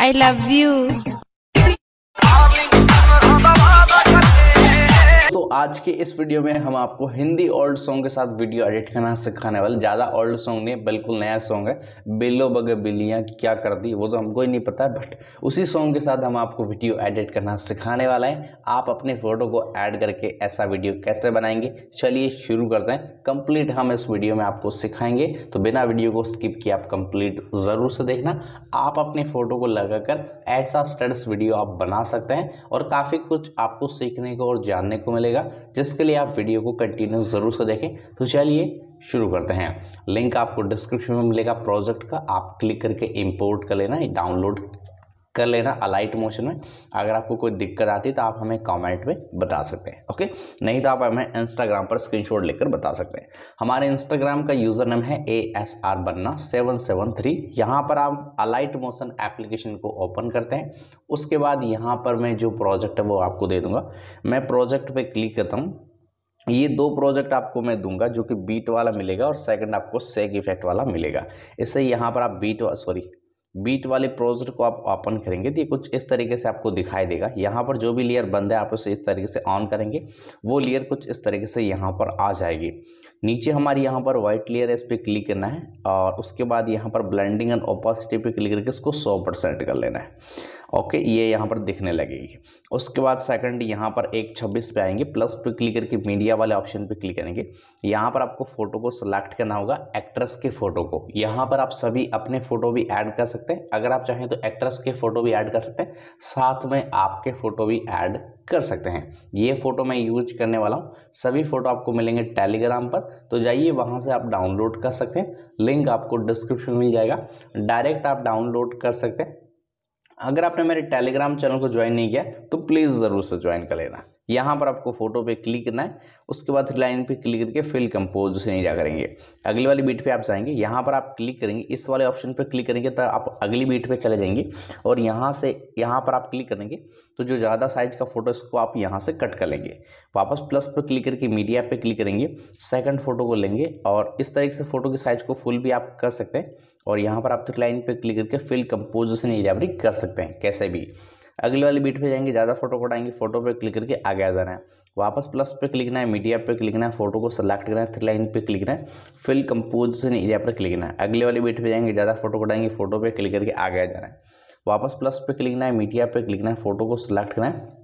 I love you. आज के इस वीडियो में हम आपको हिंदी ओल्ड सॉन्ग के साथ वीडियो एडिट करना सिखाने वाले ज़्यादा ओल्ड सॉन्ग नहीं बिल्कुल नया सॉन्ग है बिलो बग बिलियाँ क्या कर दी वो तो हमको ही नहीं पता बट उसी सॉन्ग के साथ हम आपको वीडियो एडिट करना सिखाने वाला है आप अपने फ़ोटो को ऐड करके ऐसा वीडियो कैसे बनाएंगे चलिए शुरू करते हैं कंप्लीट हम इस वीडियो में आपको सिखाएंगे तो बिना वीडियो को स्किप किए आप कंप्लीट ज़रूर से देखना आप अपने फ़ोटो को कर ऐसा स्टड्स वीडियो आप बना सकते हैं और काफ़ी कुछ आपको सीखने को और जानने को मिलेगा जाएगा जिसके लिए आप वीडियो को कंटिन्यू ज़रूर से देखें तो चलिए शुरू करते हैं लिंक आपको डिस्क्रिप्शन में मिलेगा प्रोजेक्ट का आप क्लिक करके इंपोर्ट कर लेना डाउनलोड कर लेना अलाइट मोशन में अगर आपको कोई दिक्कत आती है तो आप हमें कमेंट में बता सकते हैं ओके नहीं तो आप हमें इंस्टाग्राम पर स्क्रीनशॉट लेकर बता सकते हैं हमारे इंस्टाग्राम का यूज़र नेम है A S R Banna seven seven three यहाँ पर आप अलाइट मोशन एप्लीकेशन को ओपन करते हैं उसके बाद यहाँ पर मैं जो प्रोजेक्ट है वो आपको दे दूँगा मैं प्रोजेक्ट पर क्लिक करता हूँ ये दो प्रोजेक्ट आपको मैं दूंगा जो कि बीट वाला मिलेगा और सेकंड आपको सेग इफेक्ट वाला मिलेगा इससे यहाँ पर आप बीट सॉरी बीट वाले प्रोजर को आप ओपन करेंगे तो ये कुछ इस तरीके से आपको दिखाई देगा यहाँ पर जो भी लेयर बंद है आप उसे इस तरीके से ऑन करेंगे वो लेयर कुछ इस तरीके से यहाँ पर आ जाएगी नीचे हमारे यहाँ पर वाइट लेयर इस पर क्लिक करना है और उसके बाद यहाँ पर ब्लेंडिंग एंड ओपोसिटी पे क्लिक करके इसको 100 परसेंट कर लेना है ओके ये यहाँ पर दिखने लगेगी उसके बाद सेकंड यहाँ पर एक छब्बीस पे आएंगे प्लस पे क्लिक करके मीडिया वाले ऑप्शन पे क्लिक करेंगे यहाँ पर आपको फ़ोटो को सिलेक्ट करना होगा एक्ट्रेस के फ़ोटो को यहाँ पर आप सभी अपने फ़ोटो भी ऐड कर सकते हैं अगर आप चाहें तो एक्ट्रेस के फ़ोटो भी ऐड कर सकते हैं साथ में आपके फ़ोटो भी ऐड कर सकते हैं ये फ़ोटो मैं यूज करने वाला हूँ सभी फ़ोटो आपको मिलेंगे टेलीग्राम पर तो जाइए वहाँ से आप डाउनलोड कर सकते हैं लिंक आपको डिस्क्रिप्शन मिल जाएगा डायरेक्ट आप डाउनलोड कर सकते हैं अगर आपने मेरे टेलीग्राम चैनल को ज्वाइन नहीं किया तो प्लीज़ ज़रूर से ज्वाइन कर लेना यहाँ पर आपको फोटो पे क्लिक करना है उसके बाद लाइन पे क्लिक करके फिल कंपोज से नहीं जा करेंगे अगले वाली बीट पे आप जाएंगे यहाँ पर आप क्लिक करेंगे इस वाले ऑप्शन पे क्लिक करेंगे तो आप अगली बीट पे चले जाएंगे और यहाँ से यहाँ पर आप क्लिक करेंगे तो जो ज़्यादा साइज का फोटो इसको आप यहाँ से कट कर लेंगे वापस प्लस पर क्लिक करके मीडिया पर क्लिक करेंगे सेकेंड फोटो को लेंगे और इस तरीके से फोटो की साइज को फुल भी आप कर सकते हैं और यहाँ पर आप लाइन पर क्लिक करके फिल कंपोज से नहीं कर सकते हैं कैसे भी अगले वाली बीट पे जाएंगे ज़्यादा फोटो कटाएंगे फोटो पे क्लिक करके आगे आ जाना है वापस प्लस पे क्लिक करना है मीडिया पे क्लिक करना है फोटो को सेलेक्ट करना है थ्री लाइन पे क्लिक करना है फिल कंपोजिशन एरिया पर क्लिक करना है अगले वाली बीट पे जाएंगे ज़्यादा फोटो कटाएंगे फोटो पे क्लिक करके आगे आ जाना है वापस प्लस पे क्लिक करना है मीडिया पे क्लिक करना है फोटो को सेलेक्ट करना है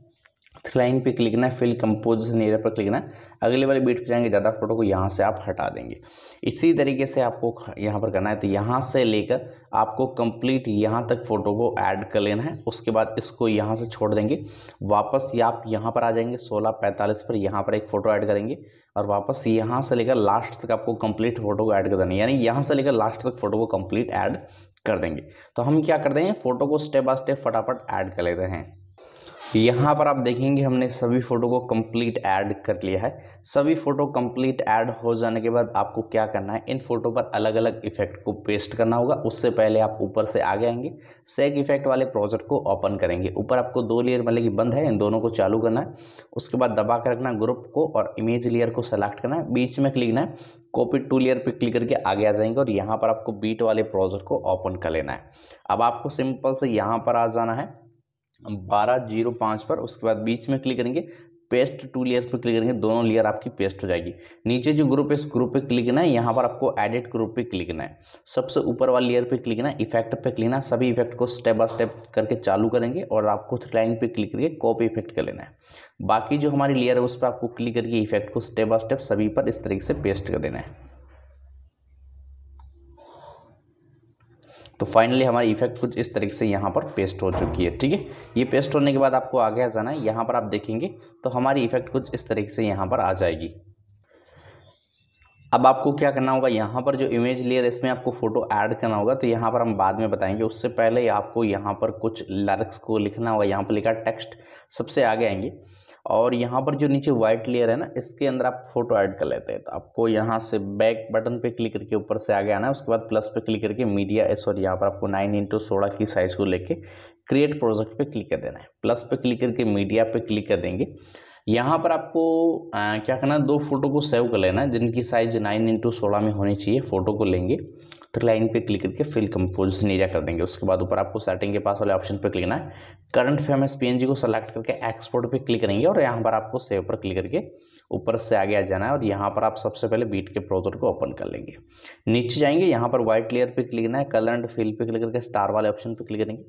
लाइन पे क्लिक ना फिल कंपोजिशन एरिया पर क्लिक ना अगले वाले बीट पे जाएंगे ज़्यादा फोटो को यहाँ से आप हटा देंगे इसी तरीके से आपको यहाँ पर करना है तो यहाँ से लेकर आपको कंप्लीट यहाँ तक फ़ोटो को ऐड कर लेना है उसके बाद इसको यहाँ से छोड़ देंगे वापस या आप यहाँ पर आ जाएंगे सोलह पैंतालीस पर यहाँ पर एक फ़ोटो ऐड करेंगे और वापस यहाँ से लेकर लास्ट तक आपको कंप्लीट फ़ोटो को ऐड कर देना है यानी यहाँ से लेकर लास्ट तक फ़ोटो को कम्प्लीट ऐड कर देंगे तो हम क्या करते हैं फ़ोटो को स्टेप बाय स्टेप फटाफट ऐड कर लेते हैं यहाँ पर आप देखेंगे हमने सभी फ़ोटो को कंप्लीट ऐड कर लिया है सभी फ़ोटो कंप्लीट ऐड हो जाने के बाद आपको क्या करना है इन फ़ोटो पर अलग अलग इफेक्ट को पेस्ट करना होगा उससे पहले आप ऊपर से आगे आएंगे सेक इफेक्ट वाले प्रोजेक्ट को ओपन करेंगे ऊपर आपको दो लेयर मतलब कि बंद है इन दोनों को चालू करना है उसके बाद दबा कर रखना ग्रुप को और इमेज लेयर को सेलेक्ट करना है बीच में क्लिक है कॉपी टू लेयर पर क्लिक करके आगे आ जाएंगे और यहाँ पर आपको बीट वाले प्रोजेक्ट को ओपन कर लेना है अब आपको सिंपल से यहाँ पर आ जाना है बारह जीरो पाँच पर उसके बाद बीच में क्लिक करेंगे पेस्ट टू लेयर पर क्लिक करेंगे दोनों लेयर आपकी पेस्ट हो जाएगी नीचे जो ग्रुप है इस ग्रुप पे क्लिक करना है यहाँ पर आपको एडिट ग्रुप पे क्लिक करना है सबसे ऊपर वाले लेयर पे क्लिक करना है इफेक्ट पे क्लिक करना सभी इफेक्ट को स्टेप बाय स्टेप करके चालू करेंगे और आपको लाइन पे क्लिक करके कॉपी इफेक्ट कर लेना है बाकी जो हमारी लेयर है उस पर आपको क्लिक करके इफेक्ट को स्टेप बाय स्टेप सभी पर इस तरीके से पेस्ट कर देना है तो फाइनली हमारी इफेक्ट कुछ इस तरीके से यहाँ पर पेस्ट हो चुकी है ठीक है ये पेस्ट होने के बाद आपको आगे आ जाना है यहाँ पर आप देखेंगे तो हमारी इफेक्ट कुछ इस तरीके से यहाँ पर आ जाएगी अब आपको क्या करना होगा यहाँ पर जो इमेज लेयर इसमें आपको फ़ोटो ऐड करना होगा तो यहाँ पर हम बाद में बताएंगे उससे पहले आपको यहाँ पर कुछ लर्क्स को लिखना होगा यहाँ पर लिखा टेक्स्ट सबसे आगे आएंगे और यहाँ पर जो नीचे वाइट लेयर है ना इसके अंदर आप फोटो ऐड कर लेते हैं तो आपको यहाँ से बैक बटन पे क्लिक करके ऊपर से आगे आना है उसके बाद प्लस पे क्लिक करके मीडिया सॉरी यहाँ पर आपको नाइन इंटू सोलह की साइज़ को लेके क्रिएट प्रोजेक्ट पे क्लिक कर देना है प्लस पे क्लिक करके मीडिया पे क्लिक कर देंगे यहाँ पर आपको आ, क्या करना है दो फोटो को सेव कर लेना है जिनकी साइज नाइन इंटू सोलह में होनी चाहिए फ़ोटो को लेंगे तो लाइन पे क्लिक करके फिल कंपोजिशन एरिया कर देंगे उसके बाद ऊपर आपको सेटिंग के पास वाले ऑप्शन पर क्लिक करना है करंट फेम एस पी को सेलेक्ट करके एक्सपोर्ट पे क्लिक करेंगे और यहाँ पर आपको सेव पर क्लिक करके ऊपर से आगे आ जाना है और यहाँ पर आप सबसे पहले बीट के प्रोजर को ओपन कर लेंगे नीचे जाएंगे यहाँ पर व्हाइट लेयर पर क्लिक करना है कलर एंड फिल पर क्लिक करके स्टार वाले ऑप्शन पे क्लिक करेंगे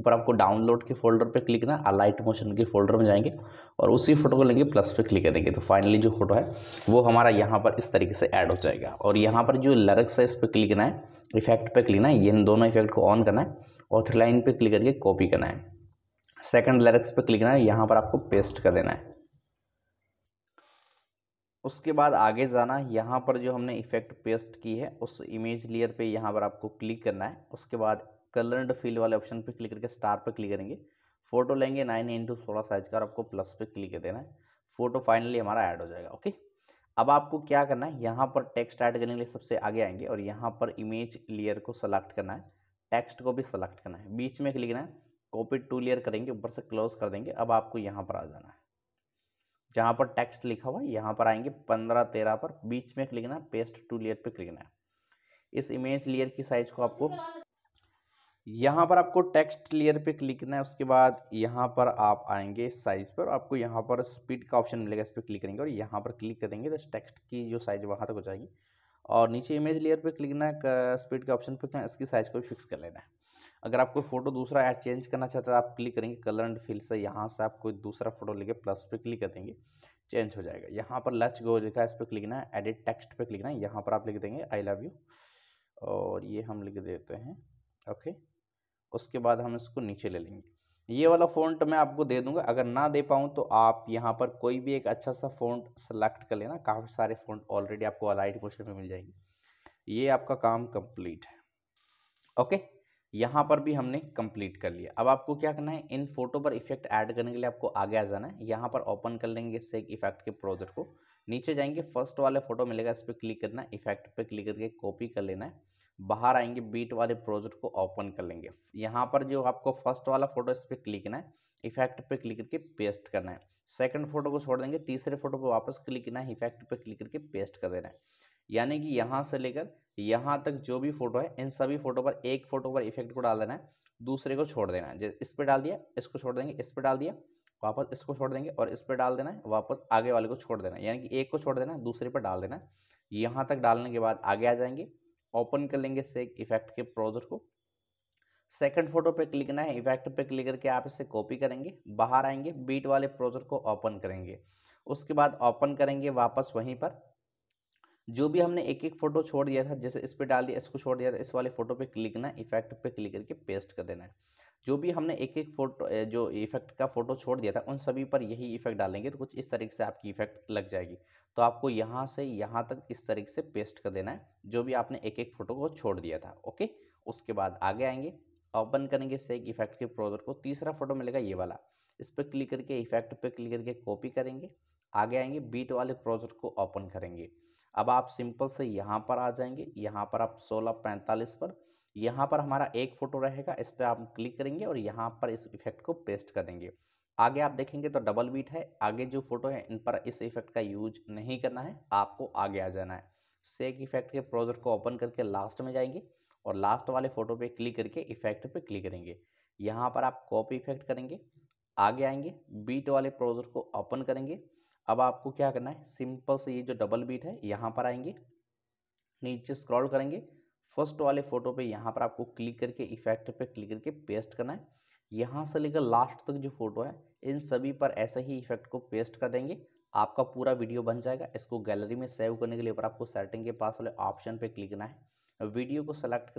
ऊपर आपको डाउनलोड के फोल्डर पे क्लिक करना अलाइट मोशन के फोल्डर में जाएंगे और उसी फोटो को लेंगे प्लस पे क्लिक कर देंगे तो फाइनली जो फोटो है वो हमारा यहाँ पर इस तरीके से ऐड हो जाएगा और यहाँ पर जो लरक्स है इस पर क्लिक करना है इफेक्ट पर क्लिक ना है इन दोनों इफेक्ट को ऑन करना है और थ्री लाइन पर क्लिक करके कॉपी करना है सेकेंड लरक्स पर क्लिक करना है यहाँ पर आपको पेस्ट कर देना है उसके बाद आगे जाना यहाँ पर जो हमने इफेक्ट पेस्ट की है उस इमेज लेयर पे यहाँ पर आपको क्लिक करना है उसके बाद कलर्ड फील वाले ऑप्शन पर क्लिक करके स्टार पर क्लिक करेंगे फोटो लेंगे नाइन इंटू सोलह साइज का और आपको प्लस पे क्लिक कर देना है फोटो फाइनली हमारा ऐड हो जाएगा ओके अब आपको क्या करना है यहाँ पर टेक्स्ट ऐड करने के लिए सबसे आगे आएंगे और यहाँ पर इमेज लेयर को सेलेक्ट करना है टेक्स्ट को भी सेलेक्ट करना है बीच में क्लिक करना है कॉपी टू लेयर करेंगे ऊपर से क्लोज कर देंगे अब आपको यहाँ पर आ जाना है जहाँ पर टेक्स्ट लिखा हुआ है यहाँ पर आएंगे पंद्रह तेरह पर बीच में क्लिक करना है पेस्ट टू लेयर पर क्लिक करना है इस इमेज लेयर की साइज को आपको यहाँ पर आपको टेक्स्ट लेयर पे क्लिक करना है उसके बाद यहाँ पर आप आएंगे साइज़ पर आपको यहाँ पर स्पीड का ऑप्शन मिलेगा इस पर क्लिक करेंगे और यहाँ पर क्लिक कर देंगे तो टेक्स्ट की जो साइज़ वहाँ तक हो जाएगी और नीचे इमेज लेयर पे क्लिक करना है स्पीड का ऑप्शन पर क्या इसकी साइज़ को भी फिक्स कर लेना है अगर आप कोई फोटो दूसरा ऐड चेंज करना चाहते हैं आप क्लिक करेंगे कलर एंड फिल से यहाँ से आप कोई दूसरा फोटो लेके प्लस पे क्लिक कर देंगे चेंज हो जाएगा यहाँ पर लच गो लिखा है इस पर क्लिक करना है एडिट टेक्स्ट पर क्लिक करना है यहाँ पर आप लिख देंगे आई लव यू और ये हम लिख देते हैं ओके okay. उसके बाद हम इसको नीचे ले लेंगे ये वाला फ़ॉन्ट मैं आपको दे दूंगा अगर ना दे पाऊँ तो आप यहाँ पर कोई भी एक अच्छा सा फ़ॉन्ट सेलेक्ट कर लेना काफ़ी सारे फ़ॉन्ट ऑलरेडी आपको अलाइट क्वेश्चन में मिल जाएंगे ये आपका काम कंप्लीट है ओके यहाँ पर भी हमने कंप्लीट कर लिया अब आपको क्या करना है इन फोटो पर इफेक्ट ऐड करने के लिए आपको आगे आ जाना है यहाँ पर ओपन कर लेंगे इससे एक इफेक्ट के प्रोजेक्ट को नीचे जाएंगे फर्स्ट वाले फोटो मिलेगा इस पर क्लिक करना इफेक्ट पर क्लिक करके कॉपी कर लेना है बाहर आएंगे बीट वाले प्रोजेक्ट को ओपन कर लेंगे यहाँ पर जो आपको फर्स्ट वाला फोटो इस पर क्लिक करना है इफेक्ट पे क्लिक करके पेस्ट करना है सेकंड फोटो को छोड़ देंगे तीसरे फोटो को वापस क्लिक करना है इफेक्ट पे क्लिक करके पेस्ट कर देना है यानी कि यहाँ से लेकर यहाँ तक जो भी फोटो है इन सभी फोटो पर एक फोटो पर इफेक्ट को डाल देना है दूसरे को छोड़ देना है इस पर डाल दिया इसको छोड़ देंगे इस पर डाल दिया वापस इसको छोड़ देंगे और इस पर डाल देना है वापस आगे वाले को छोड़ देना है यानी कि एक को छोड़ देना है दूसरे पर डाल देना है यहाँ तक डालने के बाद आगे आ जाएंगे ओपन कर लेंगे से इफेक्ट के ब्राउजर को सेकंड फोटो पे क्लिक करना है इफेक्ट पे क्लिक करके आप इसे कॉपी करेंगे बाहर आएंगे बीट वाले ब्राउजर को ओपन करेंगे उसके बाद ओपन करेंगे वापस वहीं पर जो भी हमने एक एक फोटो छोड़ दिया था जैसे इस पर डाल दिया इसको छोड़ दिया था इस वाले फोटो पे क्लिक करना इफेक्ट पे क्लिक करके पेस्ट कर देना है जो भी हमने एक एक फोटो जो इफेक्ट का फ़ोटो छोड़ दिया था उन सभी पर यही इफेक्ट डालेंगे तो कुछ इस तरीके से आपकी इफेक्ट लग जाएगी तो आपको यहाँ से यहाँ तक इस तरीके से पेस्ट कर देना है जो भी आपने एक एक फ़ोटो को छोड़ दिया था ओके उसके बाद आगे आएंगे ओपन करेंगे सेक इफेक्ट के प्रोजेक्ट को तीसरा फोटो मिलेगा ये वाला इस पर क्लिक करके इफेक्ट पर क्लिक करके कॉपी करेंगे आगे आएंगे बीट वाले प्रोजेक्ट को ओपन करेंगे अब आप सिंपल से यहाँ पर आ जाएंगे यहाँ पर आप सोलह पैंतालीस पर यहाँ पर हमारा एक फ़ोटो रहेगा इस पर आप क्लिक करेंगे और यहाँ पर इस इफेक्ट को पेस्ट कर देंगे आगे आप देखेंगे तो डबल बीट है आगे जो फोटो है इन पर इस इफेक्ट का यूज नहीं करना है आपको आगे आ जाना है सेक इफेक्ट के प्रोजेक्ट को ओपन करके लास्ट में जाएंगे और लास्ट वाले फोटो पे क्लिक करके इफेक्ट पे क्लिक करेंगे यहाँ पर आप कॉपी इफेक्ट करेंगे आगे आएंगे बीट वाले प्रोजेक्ट को ओपन करेंगे अब आपको क्या करना है सिंपल से ये जो डबल बीट है यहाँ पर आएंगे नीचे स्क्रॉल करेंगे फर्स्ट वाले फोटो पे यहाँ पर आपको क्लिक करके इफेक्ट पे क्लिक करके पेस्ट करना है यहाँ से लेकर लास्ट तक जो फोटो है इन सभी पर ऐसे ही इफेक्ट को पेस्ट कर देंगे आपका पूरा वीडियो बन जाएगा इसको गैलरी में सेव करने के लिए पर आपको सेटिंग के पास वाले ऑप्शन पे क्लिक करना है वीडियो को सेलेक्ट